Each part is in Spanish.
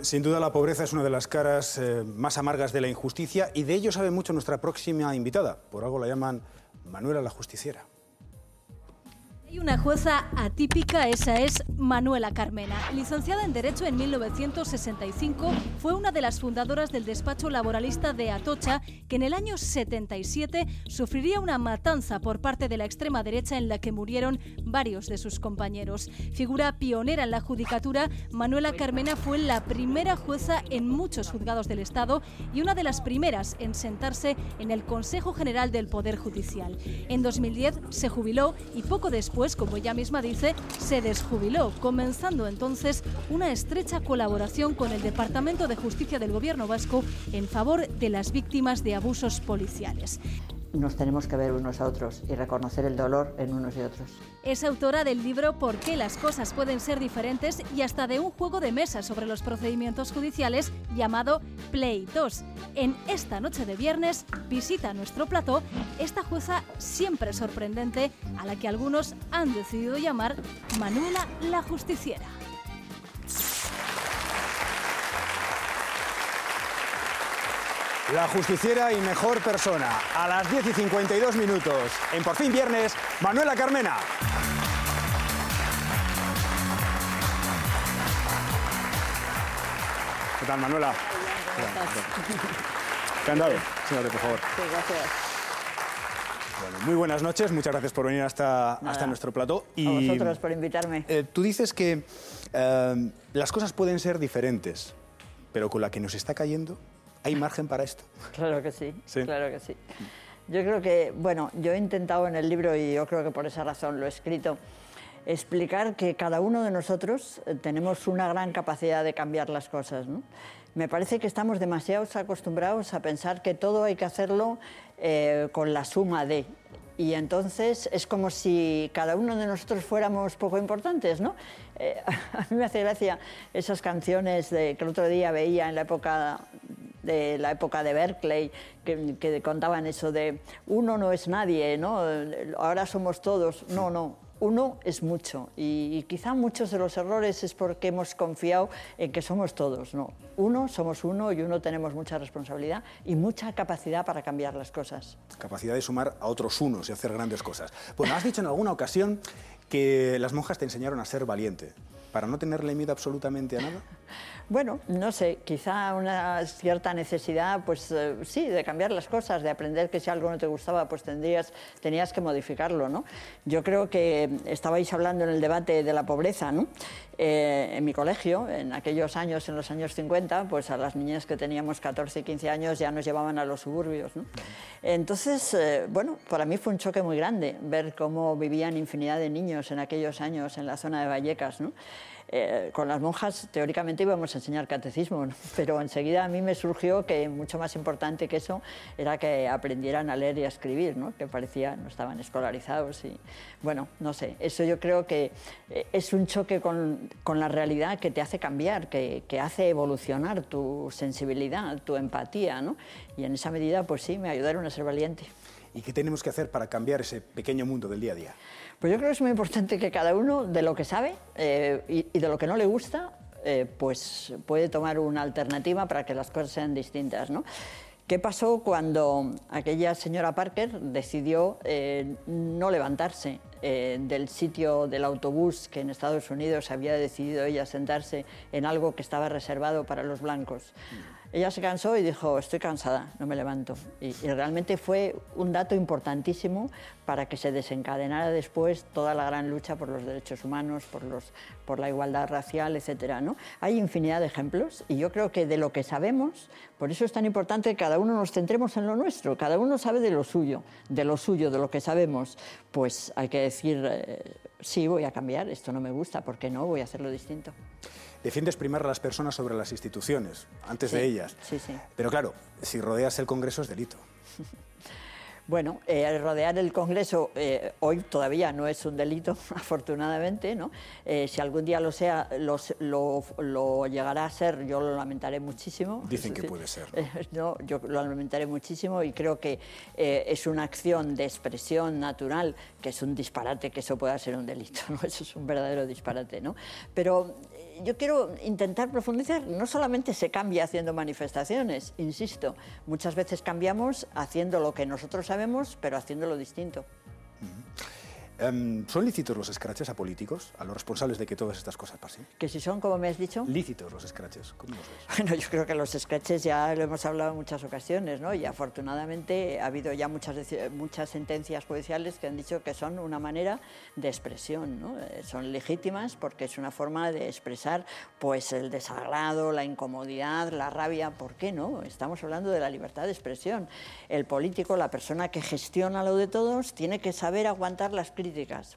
Sin duda la pobreza es una de las caras eh, más amargas de la injusticia y de ello sabe mucho nuestra próxima invitada. Por algo la llaman Manuela la Justiciera. Y una jueza atípica, esa es Manuela Carmena. Licenciada en Derecho en 1965, fue una de las fundadoras del despacho laboralista de Atocha, que en el año 77 sufriría una matanza por parte de la extrema derecha en la que murieron varios de sus compañeros. Figura pionera en la judicatura, Manuela Carmena fue la primera jueza en muchos juzgados del Estado y una de las primeras en sentarse en el Consejo General del Poder Judicial. En 2010 se jubiló y poco después pues, como ella misma dice, se desjubiló, comenzando entonces una estrecha colaboración con el Departamento de Justicia del Gobierno vasco en favor de las víctimas de abusos policiales nos tenemos que ver unos a otros y reconocer el dolor en unos y otros. Es autora del libro ¿Por qué las cosas pueden ser diferentes? y hasta de un juego de mesa sobre los procedimientos judiciales llamado Play 2. En esta noche de viernes visita nuestro plató esta jueza siempre sorprendente a la que algunos han decidido llamar Manuela la Justiciera. La justiciera y mejor persona. A las 10 y 52 minutos. En Por fin Viernes, Manuela Carmena. ¿Qué tal, Manuela? ¿Qué han dado? por favor. Sí, gracias. Bueno, muy buenas noches, muchas gracias por venir hasta, hasta nuestro plató. Y, a vosotros por invitarme. Eh, tú dices que eh, las cosas pueden ser diferentes, pero con la que nos está cayendo, ¿Hay margen para esto? Claro que sí, claro que sí. Yo creo que, bueno, yo he intentado en el libro, y yo creo que por esa razón lo he escrito, explicar que cada uno de nosotros eh, tenemos una gran capacidad de cambiar las cosas. Me parece que estamos demasiado acostumbrados a pensar que todo hay que hacerlo eh, con la suma de, y entonces es como si cada uno de nosotros fuéramos poco importantes, ¿no? Eh, a mí me hace gracia esas canciones que el otro día veía en la época de la época de Berkeley, que, contaban eso de uno no es nadie, ¿no? ahora somos todos. No, no, uno es mucho y, quizá muchos de los errores es porque hemos confiado en que somos todos, no. Uno somos uno y uno tenemos mucha responsabilidad y mucha capacidad para cambiar las cosas. Capacidad de sumar a otros unos y hacer grandes cosas. Bueno, has dicho en alguna ocasión que las monjas te enseñaron a ser valiente para no tenerle miedo absolutamente a nada? Bueno, no sé, quizá una cierta necesidad, pues eh, sí, de cambiar las cosas, de aprender que si algo no te gustaba, pues tendrías, tenías que modificarlo, ¿no? Yo creo que estabais hablando en el debate de la pobreza, ¿no? Eh, en mi colegio, en aquellos años, en los años 50, pues a las niñas que teníamos 14 y 15 años ya nos llevaban a los suburbios, ¿no? Entonces, eh, bueno, para mí fue un choque muy grande ver cómo vivían infinidad de niños en aquellos años en la zona de Vallecas, ¿no? Eh, con las monjas teóricamente íbamos a enseñar catecismo, pero enseguida a mí me surgió que mucho más importante que eso era que aprendieran a leer y a escribir, que parecía no estaban escolarizados. Y, bueno, no sé, eso yo creo que eh, es un choque con, la realidad que te hace cambiar, que, hace evolucionar tu sensibilidad, tu empatía, y en esa medida pues sí, me ayudaron a ser valiente. ¿Y qué tenemos que hacer para cambiar ese pequeño mundo del día a día? Pues yo creo que es muy importante que cada uno de lo que sabe eh, y, de lo que no le gusta, eh, pues puede tomar una alternativa para que las cosas sean distintas, ¿no? ¿Qué pasó cuando aquella señora Parker decidió eh, no levantarse del sitio del autobús que en Estados Unidos había decidido ella sentarse en algo que estaba reservado para los blancos? Mm. Ella se cansó y dijo, estoy cansada, no me levanto. Y, realmente fue un dato importantísimo para que se desencadenara después toda la gran lucha por los derechos humanos, por, los, por la igualdad racial, etc. ¿no? Hay infinidad de ejemplos y yo creo que de lo que sabemos, por eso es tan importante que cada uno nos centremos en lo nuestro, cada uno sabe de lo suyo, de lo suyo, de lo que sabemos, pues hay que decir, eh, sí, voy a cambiar, esto no me gusta, ¿por qué no? Voy a hacerlo distinto defiendes primar a las personas sobre las instituciones, antes de ellas. Sí, sí. Pero claro, si rodeas el Congreso es delito. Bueno, eh, rodear el Congreso eh, hoy todavía no es un delito, afortunadamente, ¿no? Eh, si algún día lo sea, lo, llegará a ser, yo lo lamentaré muchísimo. Dicen que puede ser. yo lo lamentaré muchísimo y creo que es una acción de expresión natural, que es un disparate que eso pueda ser un delito, ¿no? Eso es un verdadero disparate, ¿no? Pero yo quiero intentar profundizar, no solamente se cambia haciendo manifestaciones, insisto, muchas veces cambiamos haciendo lo que nosotros sabemos, pero haciéndolo distinto. Em, ¿Son lícitos los escraches a políticos, a los responsables de que todas estas cosas pasen? Que si son, como me has dicho. Lícitos los escraches, ¿cómo Bueno, yo creo que los escraches ya lo hemos hablado en muchas ocasiones, ¿no? Y afortunadamente ha habido ya muchas, muchas sentencias judiciales que han dicho que son una manera de expresión, eh, Son legítimas porque es una forma de expresar, pues, el desagrado, la incomodidad, la rabia, ¿por qué no? Estamos hablando de la libertad de expresión. El político, la persona que gestiona lo de todos, tiene que saber aguantar las críticas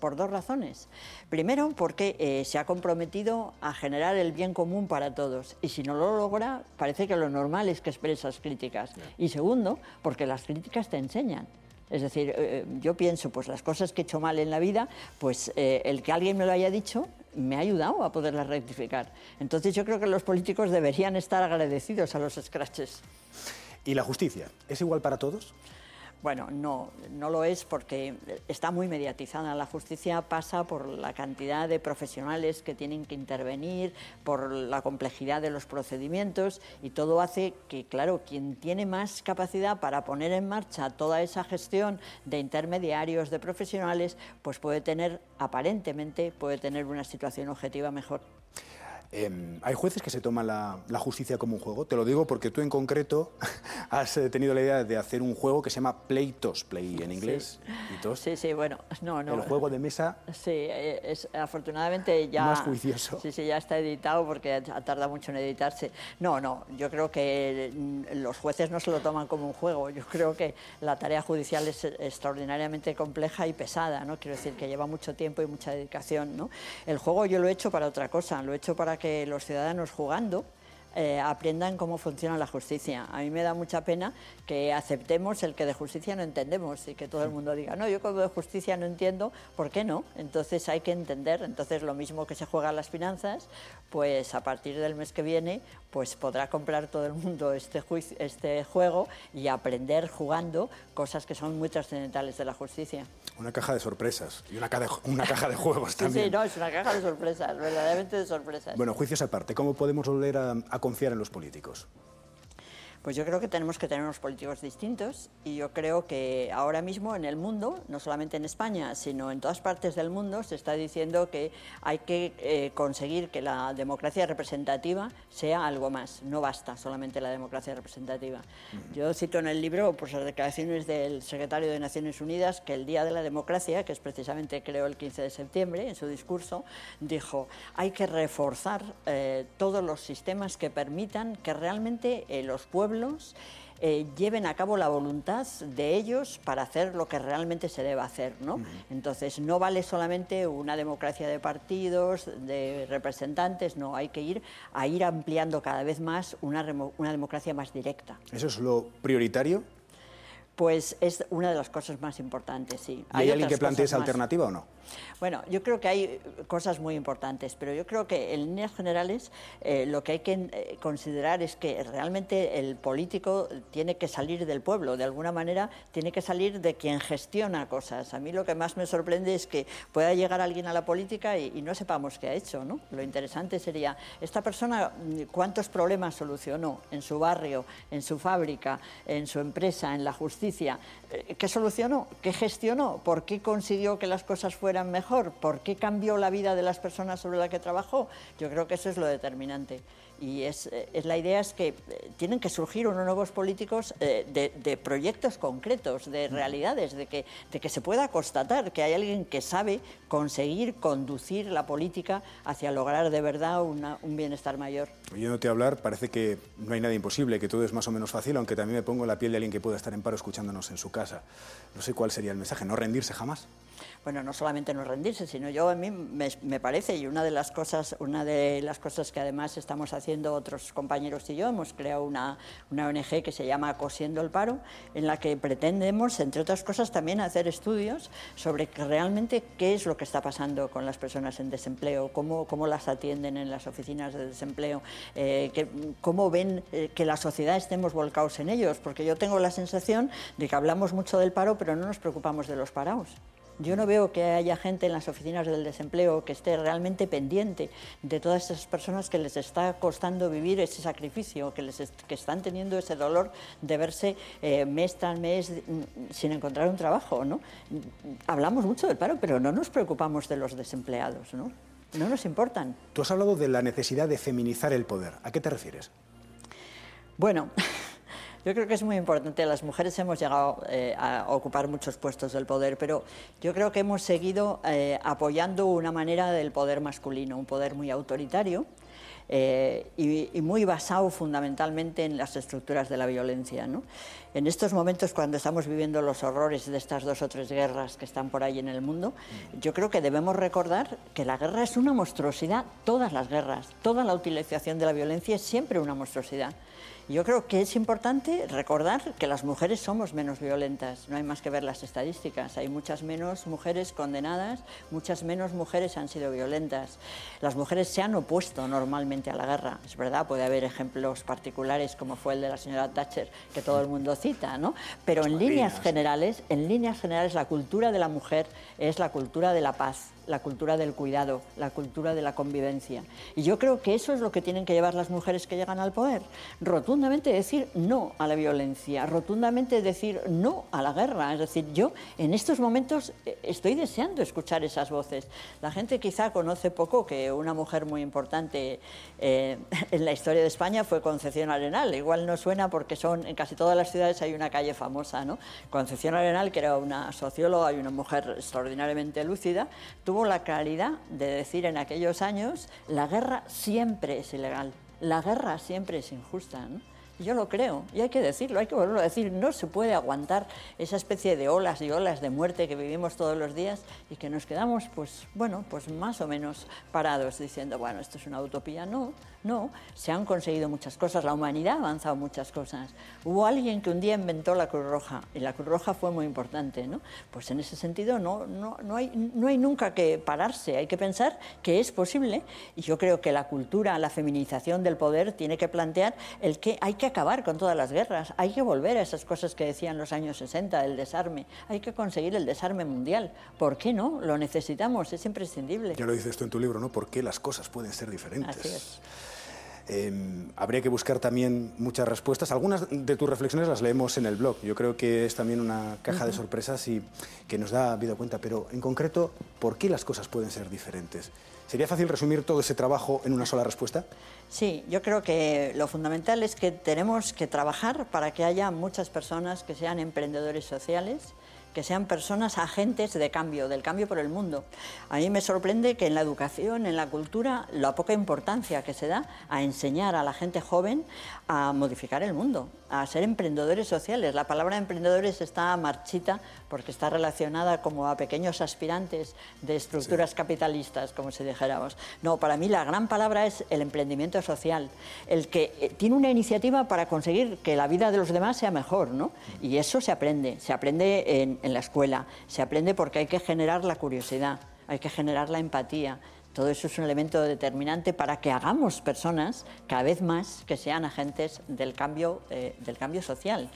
por dos razones. Primero, porque eh, se ha comprometido a generar el bien común para todos y si no lo logra, parece que lo normal es que expresas críticas. Y segundo, porque las críticas te enseñan. Es decir, eh, eh, yo pienso, pues las cosas que he hecho mal en la vida, pues el que alguien me lo haya dicho me ha ayudado a poderlas rectificar. Entonces yo creo que los políticos deberían estar agradecidos a los escraches. ¿Y la justicia? ¿Es igual para todos? Bueno, no, no lo es porque está muy mediatizada. La justicia pasa por la cantidad de profesionales que tienen que intervenir, por la complejidad de los procedimientos y todo hace que, claro, quien tiene más capacidad para poner en marcha toda esa gestión de intermediarios, de profesionales, pues puede tener, aparentemente, puede tener una situación objetiva mejor. Em, hay jueces que se toman la, justicia como un juego. Te lo digo porque tú en concreto has eh, tenido la idea de hacer un juego que se llama Pleitos, play en inglés. Sí. Sí, sí, bueno, no, no. El juego de mesa. Sí, eh, es, afortunadamente ya. Más juicioso. Sí, sí, ya está editado porque tarda mucho en editarse. No, no, yo creo que los jueces no se lo toman como un juego. Yo creo que la tarea judicial es eh, extraordinariamente compleja y pesada, ¿no? Quiero decir que lleva mucho tiempo y mucha dedicación, ¿no? El juego yo lo he hecho para otra cosa, lo he hecho para que los ciudadanos jugando eh, aprendan cómo funciona la justicia. A mí me da mucha pena que aceptemos el que de justicia no entendemos y que todo el mundo diga, no, yo como de justicia no entiendo, ¿por qué no? Entonces hay que entender, entonces lo mismo que se juega las finanzas, pues a partir del mes que viene, pues podrá comprar todo el mundo este, este, juego y aprender jugando cosas que son muy trascendentales de la justicia. Una caja de sorpresas y una, caja de, juegos también. Sí, no, es una caja de sorpresas, verdaderamente de sorpresas. Bueno, juicios aparte, ¿cómo podemos volver a confiar en los políticos. Pues yo creo que tenemos que tener unos políticos distintos y yo creo que ahora mismo en el mundo, no solamente en España, sino en todas partes del mundo, se está diciendo que hay que eh, conseguir que la democracia representativa sea algo más. No basta solamente la democracia representativa. Yo cito en el libro pues, las declaraciones del secretario de Naciones Unidas que el Día de la Democracia, que es precisamente creo el 15 de septiembre, en su discurso, dijo, hay que reforzar eh, todos los sistemas que permitan que realmente eh, los pueblos eh, lleven a cabo la voluntad de ellos para hacer lo que realmente se debe hacer. Entonces, no vale solamente una democracia de partidos, de representantes, no, hay que ir a ir ampliando cada vez más una, una democracia más directa. ¿Eso es lo prioritario? Pues es una de las cosas más importantes, sí. ¿Hay, alguien que plantee esa alternativa o no? Bueno, yo creo que hay eh, cosas muy importantes, pero yo creo que en líneas generales eh, lo que hay que eh, considerar es que realmente el político tiene que salir del pueblo, de alguna manera tiene que salir de quien gestiona cosas. A mí lo que más me sorprende es que pueda llegar alguien a la política y, no sepamos qué ha hecho. Lo interesante sería, esta persona, mm, ¿cuántos problemas solucionó en su barrio, en su fábrica, en su empresa, en la justicia? Eh, ¿Qué solucionó? ¿Qué gestionó? ¿Por qué consiguió que las cosas fueran mejor? ¿Por qué cambió la vida de las personas sobre las que trabajó? Yo creo que eso es lo determinante y eh, es, la idea es que eh, tienen que surgir unos nuevos políticos eh, de, proyectos concretos, de realidades, de que, de que se pueda constatar que hay alguien que sabe conseguir conducir la política hacia lograr de verdad un bienestar mayor. Oyéndote hablar, parece que no hay nada imposible, que todo es más o menos fácil, aunque también me pongo la piel de alguien que pueda estar en paro escuchándonos en su casa. No sé cuál sería el mensaje, no rendirse jamás bueno, no solamente no rendirse, sino yo a mí me, parece, y una de las cosas, una de las cosas que además estamos haciendo otros compañeros y yo, hemos creado una, ONG que se llama Cosiendo el Paro, en la que pretendemos, entre otras cosas, también hacer estudios sobre realmente qué es lo que está pasando con las personas en desempleo, cómo, las atienden en las oficinas de desempleo, eh, cómo ven eh, que la sociedad estemos volcados en ellos, porque yo tengo la sensación de que hablamos mucho del paro, pero no nos preocupamos de los parados. Yo no veo que haya gente en las oficinas del desempleo que esté realmente pendiente de todas esas personas que les está costando vivir ese sacrificio, que, les que están teniendo ese dolor de verse eh, mes tras mes mm, sin encontrar un trabajo. ¿no? Hablamos mucho del paro, pero no nos preocupamos de los desempleados, ¿no? no nos importan. Tú has hablado de la necesidad de feminizar el poder. ¿A qué te refieres? Bueno, Yo creo que es muy importante. Las mujeres hemos llegado eh, a ocupar muchos puestos del poder, pero yo creo que hemos seguido eh, apoyando una manera del poder masculino, un poder muy autoritario. Eh, y, muy basado fundamentalmente en las estructuras de la violencia. En estos momentos, cuando estamos viviendo los horrores de estas dos o tres guerras que están por ahí en el mundo, yo creo que debemos recordar que la guerra es una monstruosidad, todas las guerras, toda la utilización de la violencia es siempre una monstruosidad. Yo creo que es importante recordar que las mujeres somos menos violentas, no hay más que ver las estadísticas, hay muchas menos mujeres condenadas, muchas menos mujeres han sido violentas. Las mujeres se han opuesto normalmente a la guerra, es verdad, puede haber ejemplos particulares como fue el de la señora Thatcher que todo el mundo cita, ¿no? Pero en líneas generales, en líneas generales la cultura de la mujer es la cultura de la paz la cultura del cuidado, la cultura de la convivencia. Y yo creo que eso es lo que tienen que llevar las mujeres que llegan al poder. Rotundamente decir no a la violencia, rotundamente decir no a la guerra. Es decir, yo en estos momentos eh, estoy deseando escuchar esas voces. La gente quizá conoce poco que una mujer muy importante eh, en la historia de España fue Concepción Arenal. Igual no suena porque son en casi todas las ciudades hay una calle famosa. ¿no? Concepción Arenal, que era una socióloga y una mujer extraordinariamente lúcida, la claridad de decir en aquellos años, la guerra siempre es ilegal, la guerra siempre es injusta. Yo lo creo, y hay que decirlo, hay que volverlo a decir, no se puede aguantar esa especie de olas y olas de muerte que vivimos todos los días y que nos quedamos, pues bueno, pues más o menos parados diciendo, bueno, esto es una utopía. No, no, se han conseguido muchas cosas, la humanidad ha avanzado muchas cosas. Hubo alguien que un día inventó la Cruz Roja, y la Cruz Roja fue muy importante, ¿no? Pues en ese sentido no, no, no, hay, no hay nunca que pararse, hay que pensar que es posible, y yo creo que la cultura, la feminización del poder tiene que plantear el que hay que hay que acabar con todas las guerras, hay que volver a esas cosas que decían los años 60, el desarme, hay que conseguir el desarme mundial. ¿Por qué no? Lo necesitamos, es imprescindible. Ya lo dices tú en tu libro, ¿no? ¿Por qué las cosas pueden ser diferentes? Así em, habría que buscar también muchas respuestas. Algunas de tus reflexiones las leemos en el blog. Yo creo que es también una caja de sorpresas y que nos da vida cuenta. Pero en concreto, ¿por qué las cosas pueden ser diferentes? ¿Sería fácil resumir todo ese trabajo en una sola respuesta? Sí, yo creo que lo fundamental es que tenemos que trabajar para que haya muchas personas que sean emprendedores sociales que sean personas agentes de cambio, del cambio por el mundo. A mí me sorprende que en la educación, en la cultura, la poca importancia que se da a enseñar a la gente joven a modificar el mundo, a ser emprendedores sociales. La palabra emprendedores está marchita porque está relacionada como a pequeños aspirantes de estructuras capitalistas, como si dijéramos. No, para mí la gran palabra es el emprendimiento social, el que eh, tiene una iniciativa para conseguir que la vida de los demás sea mejor, ¿no? Y eso se aprende, se aprende en, en la escuela. Se aprende porque hay que generar la curiosidad, hay que generar la empatía. Todo eso es un elemento determinante para que hagamos personas cada vez más que sean agentes del cambio, eh, del cambio social.